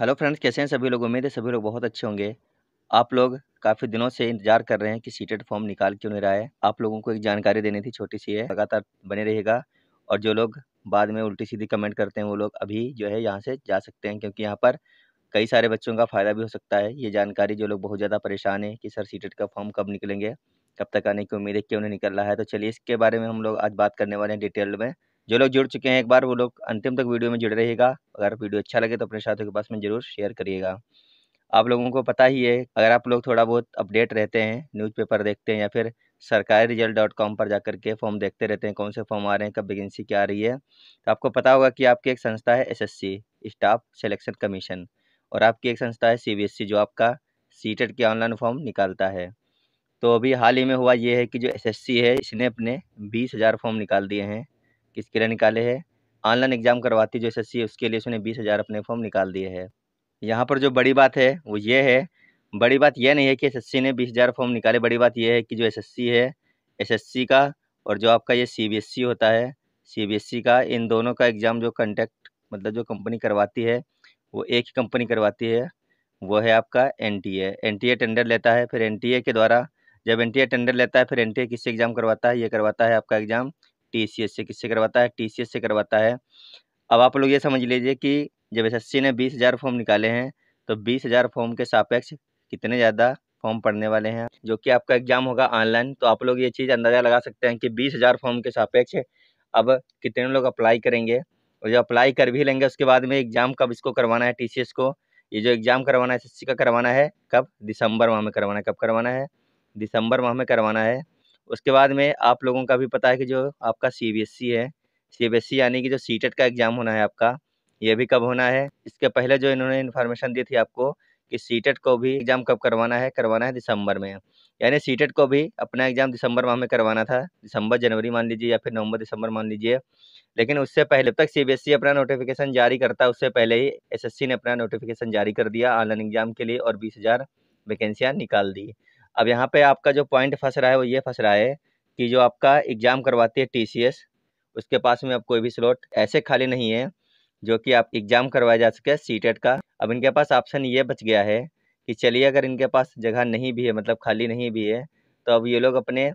hello friends कैसे हैं सभी लोग उम्मीद है सभी लोग बहुत अच्छे होंगे आप लोग काफ़ी दिनों से इंतजार कर रहे हैं कि सीटेट फॉर्म निकाल क्यों नहीं रहा है आप लोगों को एक जानकारी देनी थी छोटी सी है लगातार बने रहेगा और जो लोग बाद में उल्टी सीधी कमेंट करते हैं वो लोग अभी जो है यहाँ से जा सकते हैं क्योंकि यहाँ पर कई सारे बच्चों का फ़ायदा भी हो सकता है ये जानकारी जो लोग बहुत ज़्यादा परेशान है कि सर सीटेट का फॉर्म कब निकलेंगे कब तक आने की उम्मीद है क्यों नहीं निकल रहा है तो चलिए इसके बारे में हम लोग आज बात करने वाले हैं डिटेल में जो लोग जुड़ चुके हैं एक बार वो लोग अंतिम तक वीडियो में जुड़े रहेगा अगर वीडियो अच्छा लगे तो अपने साथियों के पास में ज़रूर शेयर करिएगा आप लोगों को पता ही है अगर आप लोग थोड़ा बहुत अपडेट रहते हैं न्यूज़पेपर देखते हैं या फिर सरकारी रिजल्ट डॉट कॉम पर जाकर के फॉर्म देखते रहते हैं कौन से फॉर्म आ रहे हैं कब वैकेंसी क्या आ रही है तो आपको पता होगा कि आपकी एक संस्था है एसएससी स्टाफ सिलेक्शन कमीशन और आपकी एक संस्था है सीबीएसई जो आपका सीटेट के ऑनलाइन फॉर्म निकालता है तो अभी हाल ही में हुआ ये है कि जो एस है इसने अपने बीस हज़ार फॉर्म निकाल दिए हैं किसके लिए निकाले है ऑनलाइन एग्ज़ाम करवाती जो एस उसके लिए उसने बीस हज़ार अपने फॉर्म निकाल दिए है यहाँ पर जो बड़ी बात है वो ये है बड़ी बात यह नहीं है कि एस ने बीस हज़ार फॉर्म निकाले बड़ी बात यह है कि जो एस है एस का और जो आपका ये सी होता है सी का इन दोनों का एग्ज़ाम जो कंटेक्ट मतलब जो कंपनी करवाती है वो एक ही कंपनी करवाती है वो है आपका N T A N T A tender लेता है फिर एन टी ए के द्वारा जब एन टी ए टेंडर लेता है फिर एन टी ए किससे एग्ज़ाम करवाता है ये करवाता है आपका एग्ज़ाम टी से किससे करवाता है टी से करवाता है अब आप लोग ये समझ लीजिए कि जब एस ने बीस हज़ार फॉर्म निकाले हैं तो बीस हज़ार फॉर्म के सापेक्ष कितने ज़्यादा फॉर्म पढ़ने वाले हैं जो कि आपका एग्ज़ाम होगा ऑनलाइन तो आप लोग ये चीज़ अंदाज़ा लगा सकते हैं कि बीस हज़ार फॉर्म के सापेक्ष अब कितने लोग अप्लाई करेंगे और जो अप्लाई कर भी लेंगे उसके बाद में एग्ज़ाम कब इसको करवाना है टी को ये जो एग्ज़ाम करवाना है एस का करवाना है कब दिसंबर माह में करवाना है कब करवाना है दिसंबर माह में करवाना है उसके बाद में आप लोगों का भी पता है कि जो आपका सी बी एस सी है सी बी एस सी यानी कि जो सी टेट e का एग्ज़ाम होना है आपका ये भी कब होना है इसके पहले जो इन्होंने इन्फॉर्मेशन दी थी आपको कि सी टेट e को भी एग्ज़ाम कब करवाना है करवाना है दिसंबर में यानी सी टेट e को भी अपना एग्ज़ाम दिसंबर माह में करवाना था दिसंबर जनवरी मान लीजिए या फिर नवंबर दिसंबर मान लीजिए लेकिन उससे पहले तक सी बी एस सी अपना नोटिफिकेशन जारी करता है उससे पहले ही एस एस सी ने अपना नोटिफिकेशन जारी कर दिया ऑनलाइन एग्ज़ाम के लिए और बीस हज़ार वैकेंसियाँ निकाल दी अब यहाँ पे आपका जो पॉइंट फंस रहा है वो ये फंस रहा है कि जो आपका एग्ज़ाम करवाती है टीसीएस उसके पास में अब कोई भी स्लॉट ऐसे खाली नहीं है जो कि आप एग्ज़ाम करवाया जा सके सी e का अब इनके पास ऑप्शन ये बच गया है कि चलिए अगर इनके पास जगह नहीं भी है मतलब खाली नहीं भी है तो अब ये लोग अपने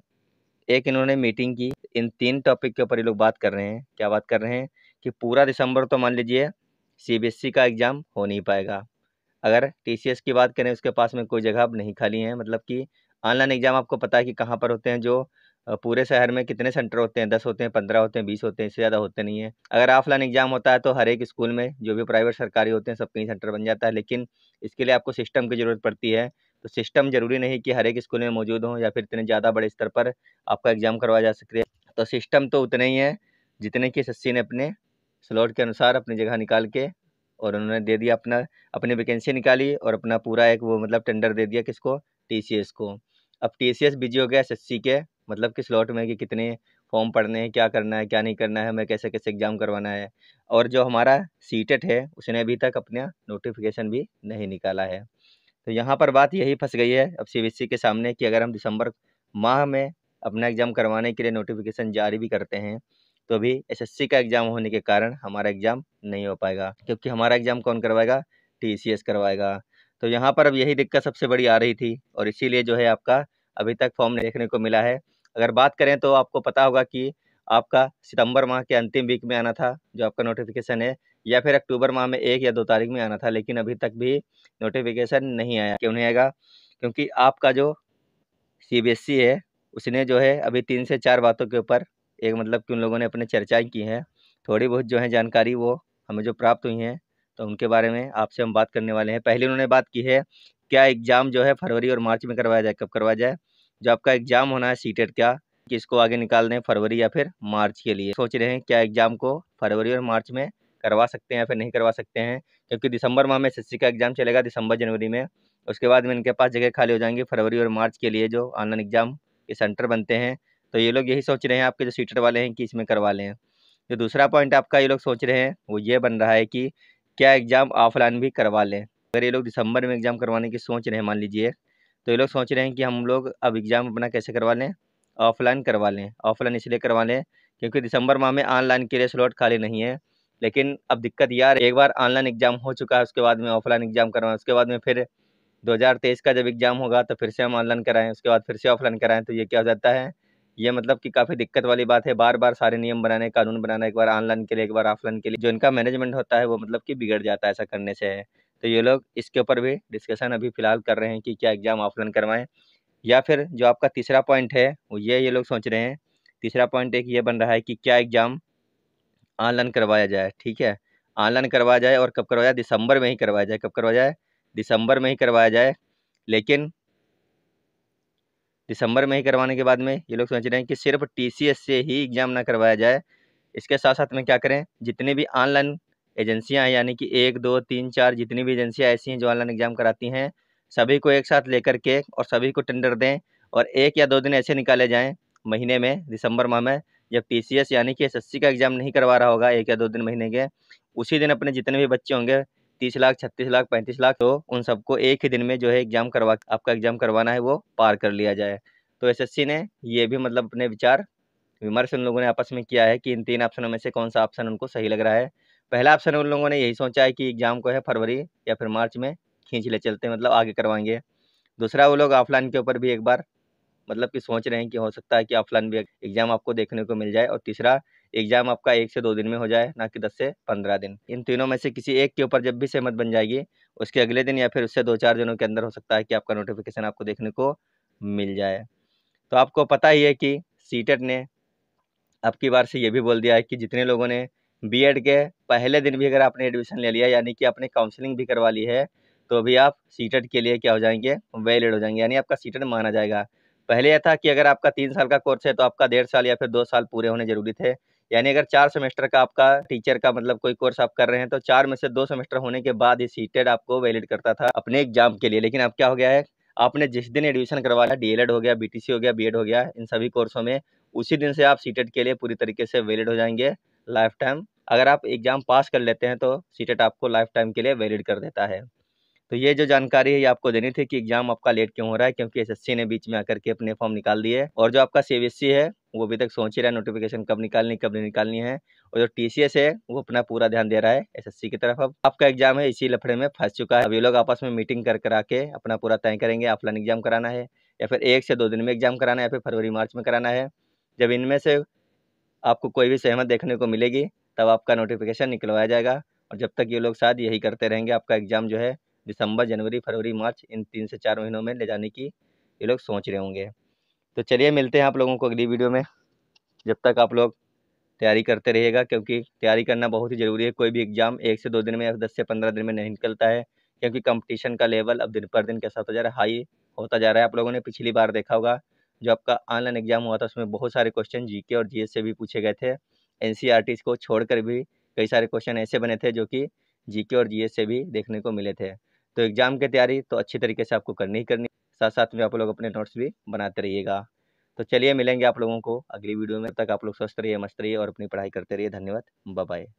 एक इन्होंने मीटिंग की इन तीन टॉपिक के ऊपर ये लोग बात कर रहे हैं क्या बात कर रहे हैं कि पूरा दिसंबर तो मान लीजिए सी e का एग्ज़ाम हो नहीं पाएगा अगर टी की बात करें उसके पास में कोई जगह अब नहीं खाली है मतलब कि ऑनलाइन एग्ज़ाम आपको पता है कि कहाँ पर होते हैं जो पूरे शहर में कितने सेंटर होते हैं दस होते हैं पंद्रह होते हैं बीस होते हैं इससे ज़्यादा होते नहीं हैं अगर ऑफलाइन एग्ज़ाम होता है तो हर एक स्कूल में जो भी प्राइवेट सरकारी होते हैं सब कहीं सेंटर बन जाता है लेकिन इसके लिए आपको सिस्टम की ज़रूरत पड़ती है तो सिस्टम ज़रूरी नहीं कि हर एक स्कूल में मौजूद हो या फिर इतने ज़्यादा बड़े स्तर पर आपका एग्ज़ाम करवाया जा सके तो सिस्टम तो उतने ही है जितने कि एस ने अपने स्लॉट के अनुसार अपनी जगह निकाल के और उन्होंने दे दिया अपना अपनी वैकेंसी निकाली और अपना पूरा एक वो मतलब टेंडर दे दिया किसको टी को अब टी बिजी हो गया एस के मतलब किस लॉट में कि कितने फॉर्म पढ़ने हैं क्या करना है क्या नहीं करना है हमें कैसे कैसे एग्ज़ाम करवाना है और जो हमारा सीटेट e है उसने अभी तक अपना नोटिफिकेशन भी नहीं निकाला है तो यहाँ पर बात यही फंस गई है अब सी e के सामने कि अगर हम दिसंबर माह में अपना एग्ज़ाम करवाने के लिए नोटिफिकेशन जारी भी करते हैं तो अभी एसएससी का एग्ज़ाम होने के कारण हमारा एग्ज़ाम नहीं हो पाएगा क्योंकि हमारा एग्ज़ाम कौन करवाएगा टीसीएस e करवाएगा तो यहाँ पर अब यही दिक्कत सबसे बड़ी आ रही थी और इसीलिए जो है आपका अभी तक फॉर्म देखने को मिला है अगर बात करें तो आपको पता होगा कि आपका सितंबर माह के अंतिम वीक में आना था जो आपका नोटिफिकेशन है या फिर अक्टूबर माह में एक या दो तारीख में आना था लेकिन अभी तक भी नोटिफिकेशन नहीं आया क्यों नहीं आएगा क्योंकि आपका जो सी e है उसने जो है अभी तीन से चार बातों के ऊपर एक मतलब कि उन लोगों ने अपने चर्चाएँ की हैं थोड़ी बहुत जो है जानकारी वो हमें जो प्राप्त हुई हैं तो उनके बारे में आपसे हम बात करने वाले हैं पहले उन्होंने बात की है क्या एग्ज़ाम जो है फरवरी और मार्च में करवाया जाए कब करवाया जाए जो आपका एग्ज़ाम होना है सी का कि इसको आगे निकाल दें फरवरी या फिर मार्च के लिए सोच रहे हैं क्या एग्ज़ाम को फरवरी और मार्च में करवा सकते हैं या फिर नहीं करवा सकते हैं क्योंकि दिसंबर माह में एस का एग्ज़ाम चलेगा दिसंबर जनवरी में उसके बाद में इनके पास जगह खाली हो जाएंगी फरवरी और मार्च के लिए जो ऑनलाइन एग्ज़ाम के सेंटर बनते हैं तो ये लोग यही सोच रहे हैं आपके जो सीटर वाले हैं कि इसमें करवा लें जो दूसरा पॉइंट आपका ये लोग सोच रहे हैं वो ये बन रहा है कि क्या एग्ज़ाम ऑफलाइन भी करवा लें अगर ये लोग दिसंबर में एग्ज़ाम करवाने की सोच रहे हैं मान लीजिए तो ये लोग सोच रहे हैं कि हम लोग अब एग्ज़ाम अपना कैसे करवा लें ऑफलाइन करवा लें ऑफलाइन इसलिए करवा लें क्योंकि दिसंबर माह में ऑनलाइन के लिए स्लॉट खाली नहीं है लेकिन अब दिक्कत यार एक बार ऑनलाइन एग्ज़ाम हो चुका है उसके बाद में ऑफलाइन एग्ज़ाम करवाएं उसके बाद में फिर 2023 का जब एग्ज़ाम होगा तो फिर से हम ऑनलाइन कराएं उसके बाद फिर से ऑफलाइन कराएं तो ये क्या हो जाता है ये मतलब कि काफ़ी दिक्कत वाली बात है बार बार सारे नियम बनाने कानून बनाना एक बार ऑनलाइन के लिए एक बार ऑफलाइन के लिए जो इनका मैनेजमेंट होता है वो मतलब कि बिगड़ जाता है ऐसा करने से तो ये लोग इसके ऊपर भी डिस्कशन अभी फ़िलहाल कर रहे हैं कि क्या एग्ज़ाम ऑफलाइन करवाएं या फिर जो आपका तीसरा पॉइंट है वो ये ये लोग सोच रहे हैं तीसरा पॉइंट एक ये बन रहा है कि क्या एग्ज़ाम ऑनलाइन करवाया जाए ठीक है ऑनलाइन करवाया जाए और कब करवाया जाए दिसंबर में ही करवाया जाए कब करवाया जाए दिसंबर में ही करवाया जाए लेकिन दिसंबर में ही करवाने के बाद में ये लोग सोच रहे हैं कि सिर्फ टी से ही एग्ज़ाम ना करवाया जाए इसके साथ साथ में क्या करें जितने भी ऑनलाइन एजेंसियां हैं यानी कि एक दो तीन चार जितनी भी एजेंसियां ऐसी हैं जो ऑनलाइन एग्ज़ाम कराती हैं सभी को एक साथ लेकर के और सभी को टेंडर दें और एक या दो दिन ऐसे निकाले जाएँ महीने में दिसंबर माह में जब टी यानी कि एस का एग्ज़ाम नहीं करवा रहा होगा एक या दो दिन महीने के उसी दिन अपने जितने भी बच्चे होंगे तीस लाख छत्तीस लाख पैंतीस लाख तो उन सबको एक ही दिन में जो है एग्जाम करवा आपका एग्जाम करवाना है वो पार कर लिया जाए तो एसएससी ने ये भी मतलब अपने विचार विमर्श उन लोगों ने आपस में किया है कि इन तीन ऑप्शनों में से कौन सा ऑप्शन उनको सही लग रहा है पहला ऑप्शन उन लोगों ने यही सोचा है कि एग्ज़ाम को है फरवरी या फिर मार्च में खींच ले चलते मतलब आगे करवाएंगे दूसरा वो लोग ऑफलाइन के ऊपर भी एक बार मतलब कि सोच रहे हैं कि हो सकता है कि ऑफलाइन भी एग्ज़ाम आपको देखने को मिल जाए और तीसरा एग्ज़ाम आपका एक से दो दिन में हो जाए ना कि दस से पंद्रह दिन इन तीनों में से किसी एक के ऊपर जब भी सहमत बन जाएगी उसके अगले दिन या फिर उससे दो चार दिनों के अंदर हो सकता है कि आपका नोटिफिकेशन आपको देखने को मिल जाए तो आपको पता ही है कि सीटेट e ने अब की बार से ये भी बोल दिया है कि जितने लोगों ने बीएड के पहले दिन भी अगर आपने एडमिशन ले लिया यानी कि आपने काउंसलिंग भी करवा ली है तो भी आप सीटेट e के लिए क्या हो जाएंगे वैलिड हो जाएंगे यानी आपका सीटेट e माना जाएगा पहले यह था कि अगर आपका तीन साल का कोर्स है तो आपका डेढ़ साल या फिर दो साल पूरे होने जरूरी थे यानी अगर चार सेमेस्टर का आपका टीचर का मतलब कोई कोर्स आप कर रहे हैं तो चार में से दो सेमेस्टर होने के बाद ही सीटेड e आपको वैलिड करता था अपने एग्जाम के लिए लेकिन अब क्या हो गया है आपने जिस दिन एडमिशन करवा लिया डीएलएड हो गया बीटीसी हो गया बीएड हो गया इन सभी कोर्सों में उसी दिन से आप सीटेड e के लिए पूरी तरीके से वैलिड हो जाएंगे लाइफ टाइम अगर आप एग्जाम पास कर लेते हैं तो सीटेट e आपको लाइफ टाइम के लिए वैलिड कर देता है तो ये जो जानकारी है ये आपको देनी थी कि एग्जाम आपका लेट क्यों हो रहा है क्योंकि एसएससी ने बीच में आकर के अपने फॉर्म निकाल दिए और जो आपका सीबीएसई है वो अभी तक सोच ही रहा है नोटिफिकेशन कब निकालनी कब नहीं निकालनी है और जो टीसीएस है वो अपना पूरा ध्यान दे रहा है एसएससी की तरफ अब आपका एग्जाम है इसी लफड़े में फंस चुका है अभी लोग आपस में मीटिंग कर करा के अपना पूरा तय करेंगे ऑफलाइन एग्जाम कराना है या फिर एक से दो दिन में एग्जाम कराना है या फिर फरवरी मार्च में कराना है जब इनमें से आपको कोई भी सहमत देखने को मिलेगी तब आपका नोटिफिकेशन निकलवाया जाएगा और जब तक ये लोग शायद यही करते रहेंगे आपका एग्जाम जो है दिसंबर जनवरी फरवरी मार्च इन तीन से चार महीनों में ले जाने की ये लोग सोच रहे होंगे तो चलिए मिलते हैं आप लोगों को अगली वीडियो में जब तक आप लोग तैयारी करते रहिएगा क्योंकि तैयारी करना बहुत ही ज़रूरी है कोई भी एग्ज़ाम एक से दो दिन में या दस से पंद्रह दिन में नहीं निकलता है क्योंकि कंपटीशन का लेवल अब दिन पर दिन कैसा होता जा रहा है हाई होता जा रहा है आप लोगों ने पिछली बार देखा होगा जो आपका ऑनलाइन एग्ज़ाम हुआ था उसमें बहुत सारे क्वेश्चन जी और जी से भी पूछे गए थे एन को छोड़ भी कई सारे क्वेश्चन ऐसे बने थे जो कि जी और जी से भी देखने को मिले थे तो एग्ज़ाम की तैयारी तो अच्छी तरीके से आपको करनी ही करनी साथ साथ में आप लोग अपने नोट्स भी बनाते रहिएगा तो चलिए मिलेंगे आप लोगों को अगली वीडियो में तक आप लोग स्वस्थ रहिए मस्त रहिए और अपनी पढ़ाई करते रहिए धन्यवाद बाय